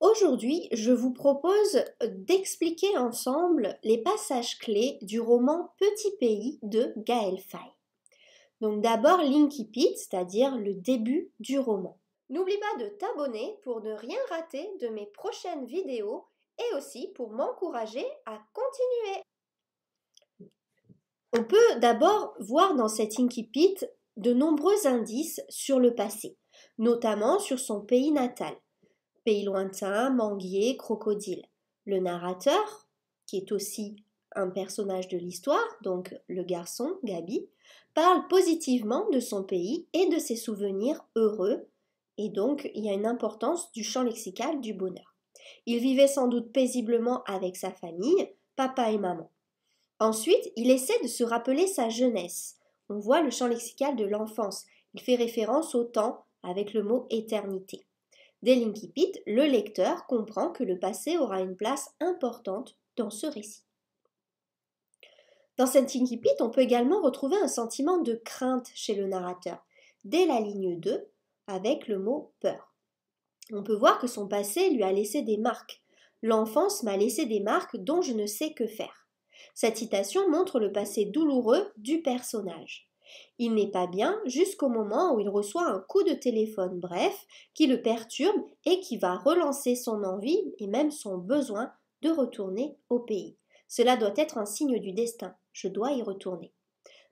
Aujourd'hui, je vous propose d'expliquer ensemble les passages clés du roman Petit pays de Gaël Faye. Donc d'abord l'Inkipit, c'est-à-dire le début du roman. N'oublie pas de t'abonner pour ne rien rater de mes prochaines vidéos et aussi pour m'encourager à continuer. On peut d'abord voir dans cet Inkipit de nombreux indices sur le passé, notamment sur son pays natal pays lointain, manguier, crocodile. Le narrateur, qui est aussi un personnage de l'histoire, donc le garçon, Gabi, parle positivement de son pays et de ses souvenirs heureux, et donc il y a une importance du champ lexical du bonheur. Il vivait sans doute paisiblement avec sa famille, papa et maman. Ensuite, il essaie de se rappeler sa jeunesse. On voit le champ lexical de l'enfance. Il fait référence au temps avec le mot éternité. Dès l'incipit, le lecteur comprend que le passé aura une place importante dans ce récit. Dans cet incipit, on peut également retrouver un sentiment de crainte chez le narrateur, dès la ligne 2, avec le mot peur. On peut voir que son passé lui a laissé des marques. L'enfance m'a laissé des marques dont je ne sais que faire. Cette citation montre le passé douloureux du personnage. Il n'est pas bien jusqu'au moment où il reçoit un coup de téléphone bref qui le perturbe et qui va relancer son envie et même son besoin de retourner au pays. Cela doit être un signe du destin, je dois y retourner.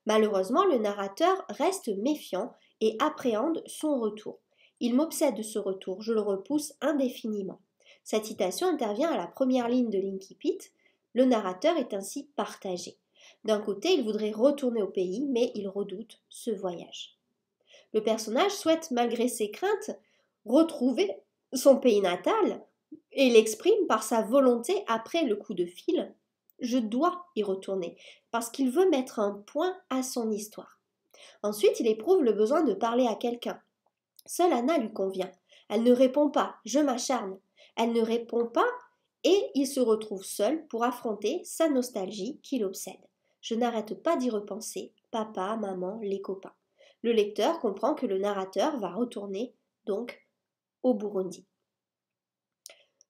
Malheureusement, le narrateur reste méfiant et appréhende son retour. Il m'obsède de ce retour, je le repousse indéfiniment. Cette citation intervient à la première ligne de l'Inkipit. Le narrateur est ainsi partagé. D'un côté, il voudrait retourner au pays, mais il redoute ce voyage. Le personnage souhaite, malgré ses craintes, retrouver son pays natal et l'exprime par sa volonté après le coup de fil. Je dois y retourner, parce qu'il veut mettre un point à son histoire. Ensuite, il éprouve le besoin de parler à quelqu'un. Seule Anna lui convient. Elle ne répond pas, je m'acharne. Elle ne répond pas et il se retrouve seul pour affronter sa nostalgie qui l'obsède. Je n'arrête pas d'y repenser, papa, maman, les copains. Le lecteur comprend que le narrateur va retourner, donc, au Burundi.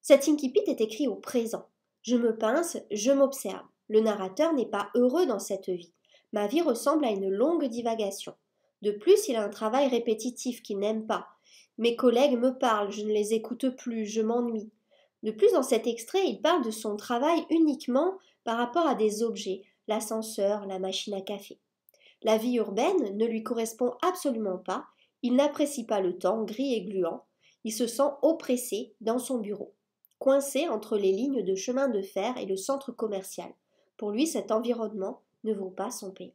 Cet incipit est écrit au présent. Je me pince, je m'observe. Le narrateur n'est pas heureux dans cette vie. Ma vie ressemble à une longue divagation. De plus, il a un travail répétitif qu'il n'aime pas. Mes collègues me parlent, je ne les écoute plus, je m'ennuie. De plus, dans cet extrait, il parle de son travail uniquement par rapport à des objets, l'ascenseur, la machine à café. La vie urbaine ne lui correspond absolument pas, il n'apprécie pas le temps gris et gluant, il se sent oppressé dans son bureau, coincé entre les lignes de chemin de fer et le centre commercial. Pour lui, cet environnement ne vaut pas son pays.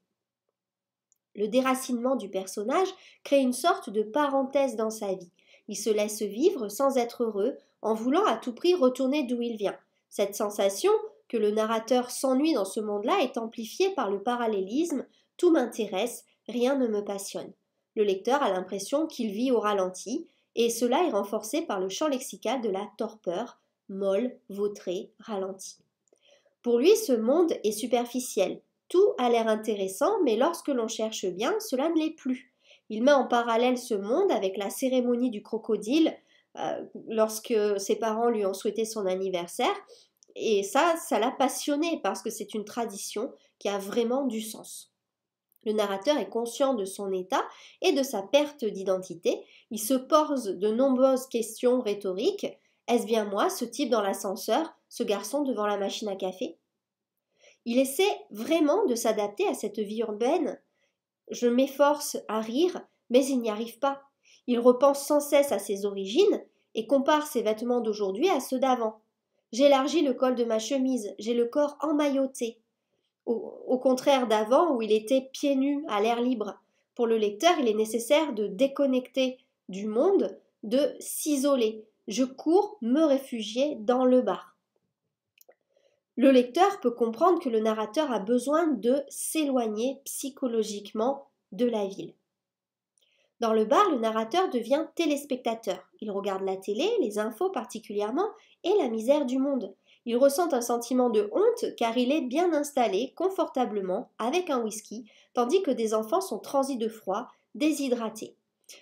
Le déracinement du personnage crée une sorte de parenthèse dans sa vie. Il se laisse vivre sans être heureux, en voulant à tout prix retourner d'où il vient. Cette sensation que le narrateur s'ennuie dans ce monde-là est amplifié par le parallélisme tout m'intéresse, rien ne me passionne. Le lecteur a l'impression qu'il vit au ralenti, et cela est renforcé par le champ lexical de la torpeur, molle, vautré, ralenti. Pour lui, ce monde est superficiel. Tout a l'air intéressant, mais lorsque l'on cherche bien, cela ne l'est plus. Il met en parallèle ce monde avec la cérémonie du crocodile, euh, lorsque ses parents lui ont souhaité son anniversaire, et ça, ça l'a passionné parce que c'est une tradition qui a vraiment du sens. Le narrateur est conscient de son état et de sa perte d'identité. Il se pose de nombreuses questions rhétoriques. Est-ce bien moi, ce type dans l'ascenseur, ce garçon devant la machine à café Il essaie vraiment de s'adapter à cette vie urbaine. Je m'efforce à rire, mais il n'y arrive pas. Il repense sans cesse à ses origines et compare ses vêtements d'aujourd'hui à ceux d'avant. J'élargis le col de ma chemise, j'ai le corps emmailloté. Au, au contraire d'avant où il était pieds nus à l'air libre. Pour le lecteur, il est nécessaire de déconnecter du monde, de s'isoler. Je cours me réfugier dans le bar. Le lecteur peut comprendre que le narrateur a besoin de s'éloigner psychologiquement de la ville. Dans le bar, le narrateur devient téléspectateur. Il regarde la télé, les infos particulièrement, et la misère du monde. Il ressent un sentiment de honte car il est bien installé, confortablement, avec un whisky, tandis que des enfants sont transis de froid, déshydratés.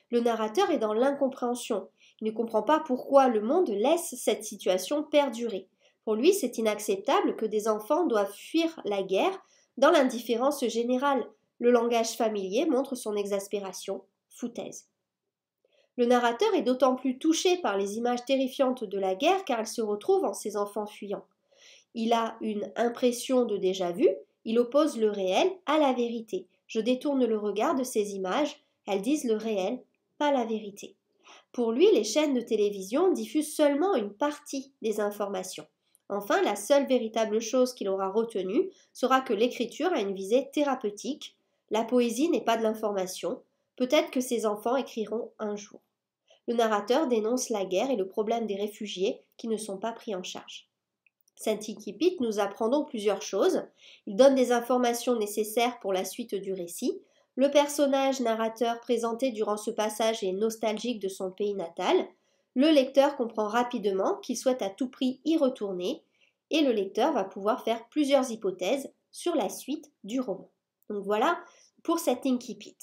Le narrateur est dans l'incompréhension. Il ne comprend pas pourquoi le monde laisse cette situation perdurer. Pour lui, c'est inacceptable que des enfants doivent fuir la guerre dans l'indifférence générale. Le langage familier montre son exaspération foutaise. Le narrateur est d'autant plus touché par les images terrifiantes de la guerre car il se retrouve en ses enfants fuyants. Il a une impression de déjà-vu, il oppose le réel à la vérité. Je détourne le regard de ces images, elles disent le réel, pas la vérité. Pour lui, les chaînes de télévision diffusent seulement une partie des informations. Enfin, la seule véritable chose qu'il aura retenue sera que l'écriture a une visée thérapeutique, la poésie n'est pas de l'information, Peut-être que ses enfants écriront un jour. Le narrateur dénonce la guerre et le problème des réfugiés qui ne sont pas pris en charge. Saint inquipit nous apprend donc plusieurs choses. Il donne des informations nécessaires pour la suite du récit. Le personnage narrateur présenté durant ce passage est nostalgique de son pays natal. Le lecteur comprend rapidement qu'il souhaite à tout prix y retourner et le lecteur va pouvoir faire plusieurs hypothèses sur la suite du roman. Donc voilà pour cet Inkipit.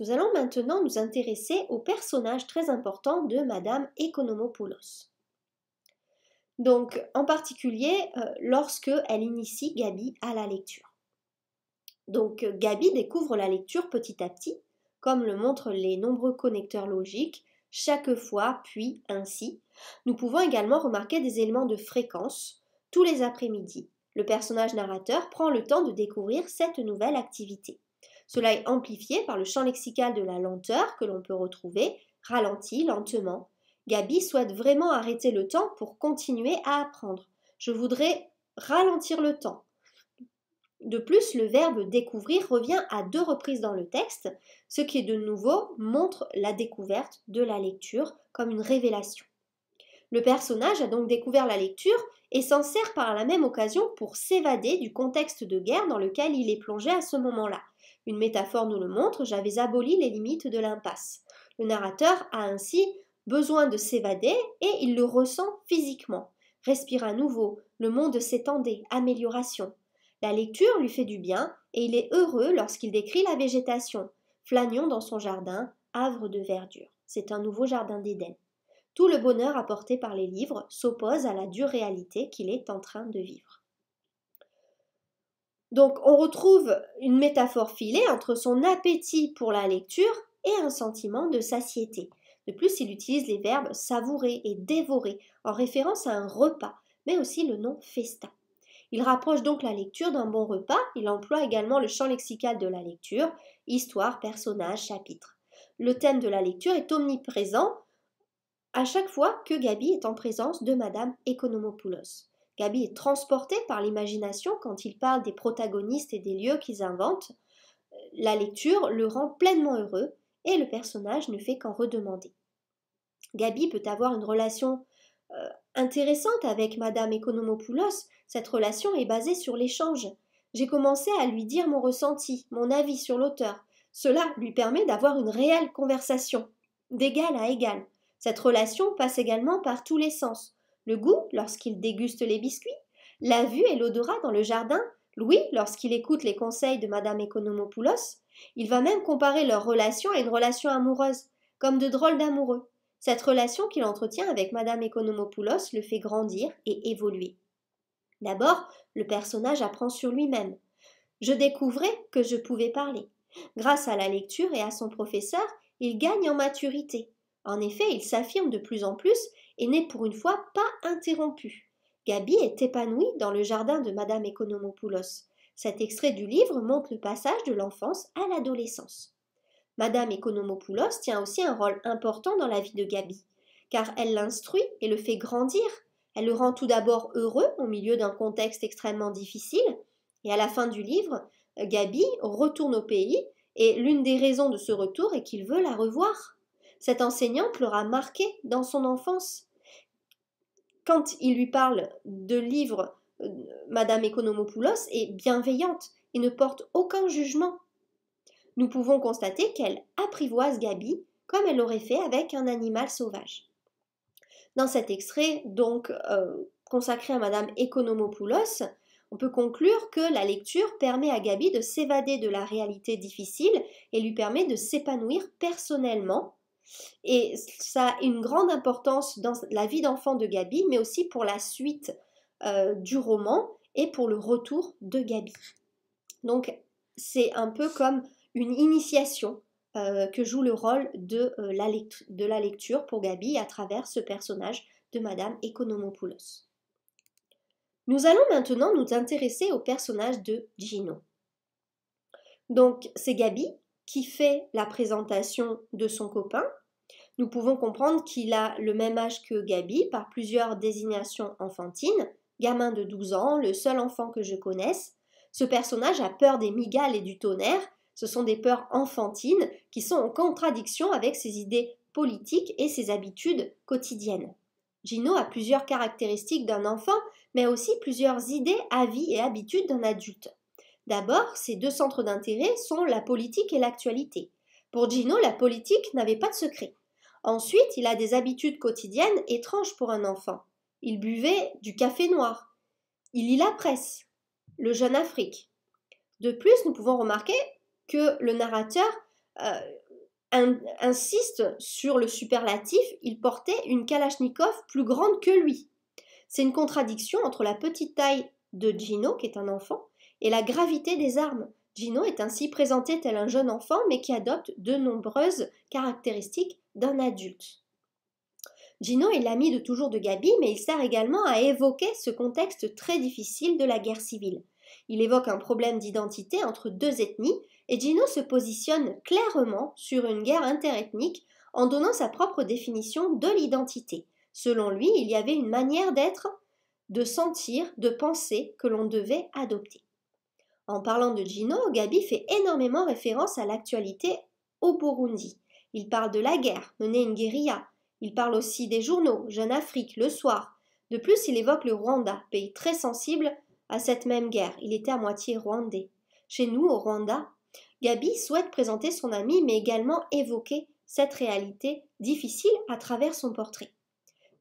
Nous allons maintenant nous intéresser au personnage très important de Madame Economopoulos. Donc, en particulier euh, lorsque elle initie Gabi à la lecture. Donc, Gabi découvre la lecture petit à petit, comme le montrent les nombreux connecteurs logiques, chaque fois, puis ainsi. Nous pouvons également remarquer des éléments de fréquence tous les après-midi. Le personnage narrateur prend le temps de découvrir cette nouvelle activité. Cela est amplifié par le champ lexical de la lenteur que l'on peut retrouver, ralenti, lentement. Gabi souhaite vraiment arrêter le temps pour continuer à apprendre. Je voudrais ralentir le temps. De plus, le verbe découvrir revient à deux reprises dans le texte, ce qui de nouveau montre la découverte de la lecture comme une révélation. Le personnage a donc découvert la lecture et s'en sert par la même occasion pour s'évader du contexte de guerre dans lequel il est plongé à ce moment-là. Une métaphore nous le montre, j'avais aboli les limites de l'impasse. Le narrateur a ainsi besoin de s'évader et il le ressent physiquement. Respire à nouveau, le monde s'étendait, amélioration. La lecture lui fait du bien et il est heureux lorsqu'il décrit la végétation. Flagnon dans son jardin, havre de verdure. C'est un nouveau jardin d'Éden. Tout le bonheur apporté par les livres s'oppose à la dure réalité qu'il est en train de vivre. Donc on retrouve une métaphore filée entre son appétit pour la lecture et un sentiment de satiété. De plus, il utilise les verbes savourer et dévorer en référence à un repas, mais aussi le nom festin. Il rapproche donc la lecture d'un bon repas, il emploie également le champ lexical de la lecture, histoire, personnage, chapitre. Le thème de la lecture est omniprésent à chaque fois que Gabi est en présence de Madame Economopoulos. Gabi est transporté par l'imagination quand il parle des protagonistes et des lieux qu'ils inventent. Euh, la lecture le rend pleinement heureux et le personnage ne fait qu'en redemander. Gabi peut avoir une relation euh, intéressante avec Madame Economopoulos. Cette relation est basée sur l'échange. J'ai commencé à lui dire mon ressenti, mon avis sur l'auteur. Cela lui permet d'avoir une réelle conversation, d'égal à égal. Cette relation passe également par tous les sens le goût lorsqu'il déguste les biscuits, la vue et l'odorat dans le jardin, Louis lorsqu'il écoute les conseils de madame Economopoulos, il va même comparer leur relation à une relation amoureuse, comme de drôles d'amoureux. Cette relation qu'il entretient avec madame Economopoulos le fait grandir et évoluer. D'abord, le personnage apprend sur lui-même. Je découvrais que je pouvais parler. Grâce à la lecture et à son professeur, il gagne en maturité. En effet, il s'affirme de plus en plus et n'est pour une fois pas interrompue. Gabi est épanouie dans le jardin de Madame Economopoulos. Cet extrait du livre montre le passage de l'enfance à l'adolescence. Madame Economopoulos tient aussi un rôle important dans la vie de Gabi, car elle l'instruit et le fait grandir. Elle le rend tout d'abord heureux au milieu d'un contexte extrêmement difficile, et à la fin du livre, Gabi retourne au pays, et l'une des raisons de ce retour est qu'il veut la revoir. Cette enseignante l'aura marqué dans son enfance. Quand il lui parle de livres, euh, Madame Economopoulos est bienveillante et ne porte aucun jugement. Nous pouvons constater qu'elle apprivoise Gabi comme elle aurait fait avec un animal sauvage. Dans cet extrait, donc euh, consacré à Madame Economopoulos, on peut conclure que la lecture permet à Gabi de s'évader de la réalité difficile et lui permet de s'épanouir personnellement et ça a une grande importance dans la vie d'enfant de Gabi, mais aussi pour la suite euh, du roman et pour le retour de Gabi. Donc c'est un peu comme une initiation euh, que joue le rôle de, euh, la de, la lecture pour Gabi à travers ce personnage de Madame Economopoulos. Nous allons maintenant nous intéresser au personnage de Gino. Donc c'est Gabi qui fait la présentation de son copain, nous pouvons comprendre qu'il a le même âge que Gabi par plusieurs désignations enfantines, gamin de 12 ans, le seul enfant que je connaisse. Ce personnage a peur des migales et du tonnerre, ce sont des peurs enfantines qui sont en contradiction avec ses idées politiques et ses habitudes quotidiennes. Gino a plusieurs caractéristiques d'un enfant, mais aussi plusieurs idées, avis et habitudes d'un adulte. D'abord, ces deux centres d'intérêt sont la politique et l'actualité. Pour Gino, la politique n'avait pas de secret. Ensuite, il a des habitudes quotidiennes étranges pour un enfant. Il buvait du café noir. Il lit la presse. Le jeune Afrique. De plus, nous pouvons remarquer que le narrateur euh, insiste sur le superlatif, il portait une Kalachnikov plus grande que lui. C'est une contradiction entre la petite taille de Gino, qui est un enfant, et la gravité des armes. Gino est ainsi présenté tel un jeune enfant, mais qui adopte de nombreuses caractéristiques d'un adulte. Gino est l'ami de toujours de Gabi, mais il sert également à évoquer ce contexte très difficile de la guerre civile. Il évoque un problème d'identité entre deux ethnies, et Gino se positionne clairement sur une guerre interethnique en donnant sa propre définition de l'identité. Selon lui, il y avait une manière d'être, de sentir, de penser que l'on devait adopter. En parlant de Gino, Gabi fait énormément référence à l'actualité au Burundi. Il parle de la guerre, mener une guérilla. Il parle aussi des journaux, Jeune Afrique, Le Soir. De plus, il évoque le Rwanda, pays très sensible à cette même guerre. Il était à moitié rwandais. Chez nous, au Rwanda, Gabi souhaite présenter son ami, mais également évoquer cette réalité difficile à travers son portrait.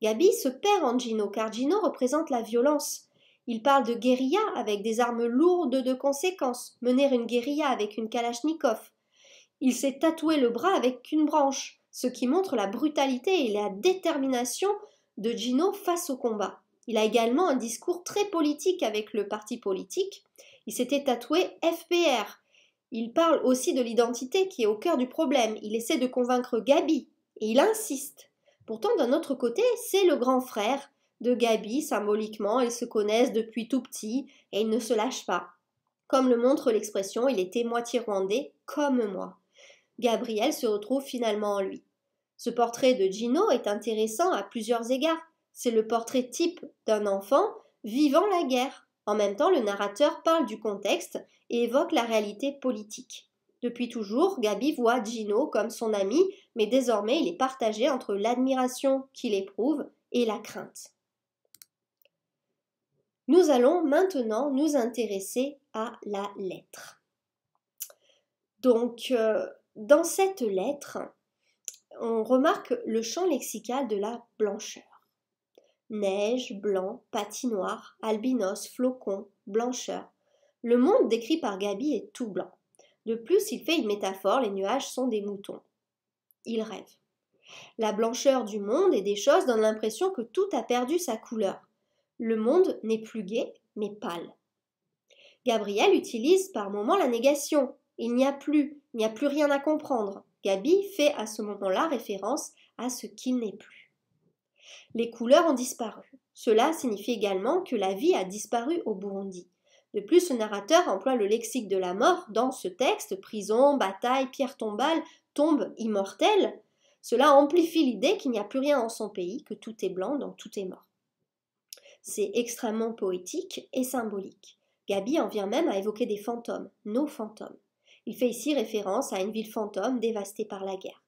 Gabi se perd en Gino, car Gino représente la violence, il parle de guérilla avec des armes lourdes de conséquences, mener une guérilla avec une kalachnikov. Il s'est tatoué le bras avec une branche, ce qui montre la brutalité et la détermination de Gino face au combat. Il a également un discours très politique avec le parti politique. Il s'était tatoué FPR. Il parle aussi de l'identité qui est au cœur du problème. Il essaie de convaincre Gabi et il insiste. Pourtant, d'un autre côté, c'est le grand frère de Gabi symboliquement, ils se connaissent depuis tout petit et ils ne se lâchent pas. Comme le montre l'expression, il était moitié rwandais comme moi. Gabriel se retrouve finalement en lui. Ce portrait de Gino est intéressant à plusieurs égards. C'est le portrait type d'un enfant vivant la guerre. En même temps, le narrateur parle du contexte et évoque la réalité politique. Depuis toujours, Gabi voit Gino comme son ami, mais désormais il est partagé entre l'admiration qu'il éprouve et la crainte. Nous allons maintenant nous intéresser à la lettre. Donc, euh, dans cette lettre, on remarque le champ lexical de la blancheur. Neige, blanc, patinoire, albinos, flocon, blancheur. Le monde décrit par Gabi est tout blanc. De plus, il fait une métaphore, les nuages sont des moutons. Il rêve. La blancheur du monde et des choses donne l'impression que tout a perdu sa couleur. Le monde n'est plus gai, mais pâle. Gabriel utilise par moments la négation. Il n'y a plus, il n'y a plus rien à comprendre. Gabi fait à ce moment-là référence à ce qu'il n'est plus. Les couleurs ont disparu. Cela signifie également que la vie a disparu au Burundi. De plus, ce narrateur emploie le lexique de la mort dans ce texte prison, bataille, pierre tombale, tombe immortelle. Cela amplifie l'idée qu'il n'y a plus rien en son pays, que tout est blanc, donc tout est mort. C'est extrêmement poétique et symbolique. Gabi en vient même à évoquer des fantômes, nos fantômes. Il fait ici référence à une ville fantôme dévastée par la guerre.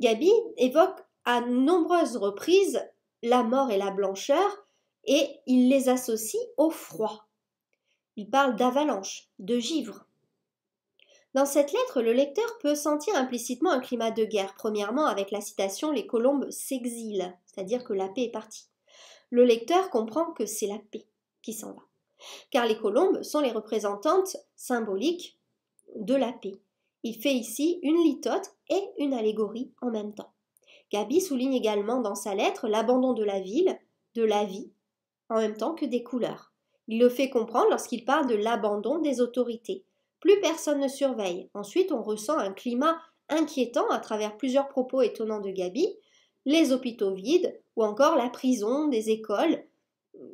Gabi évoque à nombreuses reprises la mort et la blancheur et il les associe au froid. Il parle d'avalanche, de givre. Dans cette lettre, le lecteur peut sentir implicitement un climat de guerre, premièrement avec la citation Les colombes s'exilent, c'est-à-dire que la paix est partie le lecteur comprend que c'est la paix qui s'en va. Car les colombes sont les représentantes symboliques de la paix. Il fait ici une litote et une allégorie en même temps. Gabi souligne également dans sa lettre l'abandon de la ville, de la vie, en même temps que des couleurs. Il le fait comprendre lorsqu'il parle de l'abandon des autorités. Plus personne ne surveille. Ensuite, on ressent un climat inquiétant à travers plusieurs propos étonnants de Gabi, les hôpitaux vides ou encore la prison, des écoles.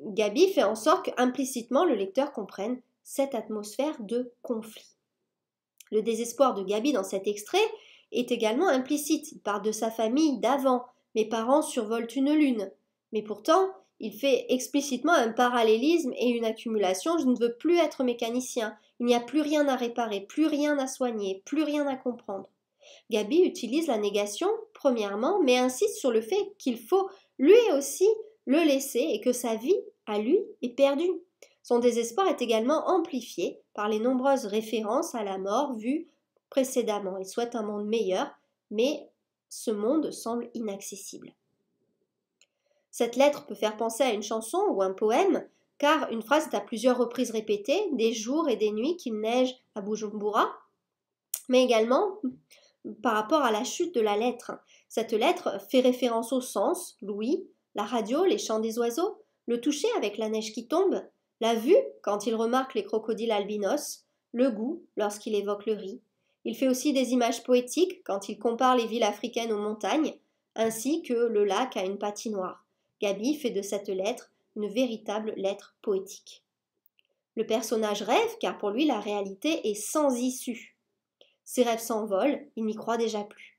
Gabi fait en sorte qu'implicitement le lecteur comprenne cette atmosphère de conflit. Le désespoir de Gabi dans cet extrait est également implicite. Il parle de sa famille d'avant. Mes parents survolent une lune. Mais pourtant, il fait explicitement un parallélisme et une accumulation. Je ne veux plus être mécanicien. Il n'y a plus rien à réparer, plus rien à soigner, plus rien à comprendre. Gabi utilise la négation, premièrement, mais insiste sur le fait qu'il faut lui aussi le laisser et que sa vie, à lui, est perdue. Son désespoir est également amplifié par les nombreuses références à la mort vues précédemment. Il souhaite un monde meilleur, mais ce monde semble inaccessible. Cette lettre peut faire penser à une chanson ou un poème, car une phrase est à plusieurs reprises répétée, des jours et des nuits qu'il neige à Bujumbura, mais également par rapport à la chute de la lettre. Cette lettre fait référence au sens, l'ouïe, la radio, les chants des oiseaux, le toucher avec la neige qui tombe, la vue quand il remarque les crocodiles albinos, le goût lorsqu'il évoque le riz. Il fait aussi des images poétiques quand il compare les villes africaines aux montagnes, ainsi que le lac à une patinoire. Gabi fait de cette lettre une véritable lettre poétique. Le personnage rêve car pour lui la réalité est sans issue. Ses rêves s'envolent, il n'y croit déjà plus.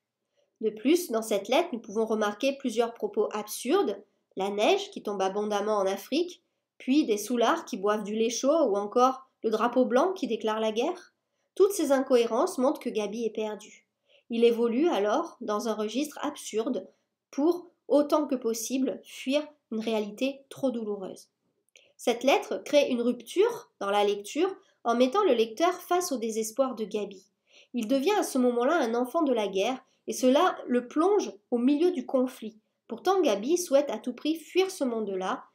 De plus, dans cette lettre, nous pouvons remarquer plusieurs propos absurdes, la neige qui tombe abondamment en Afrique, puis des soulards qui boivent du lait chaud ou encore le drapeau blanc qui déclare la guerre. Toutes ces incohérences montrent que Gabi est perdu. Il évolue alors dans un registre absurde pour, autant que possible, fuir une réalité trop douloureuse. Cette lettre crée une rupture dans la lecture en mettant le lecteur face au désespoir de Gabi. Il devient à ce moment-là un enfant de la guerre, et cela le plonge au milieu du conflit. Pourtant, Gabi souhaite à tout prix fuir ce monde-là,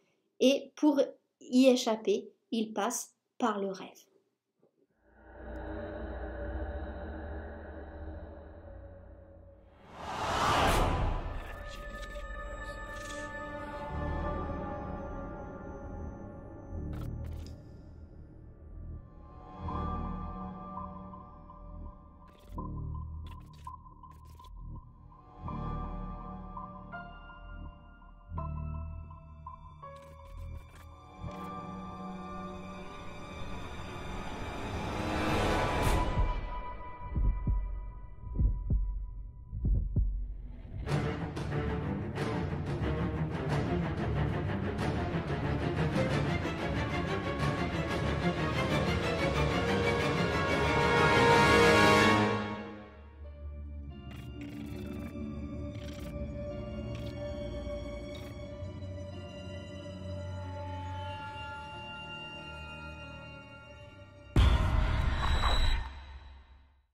et pour y échapper, il passe par le rêve.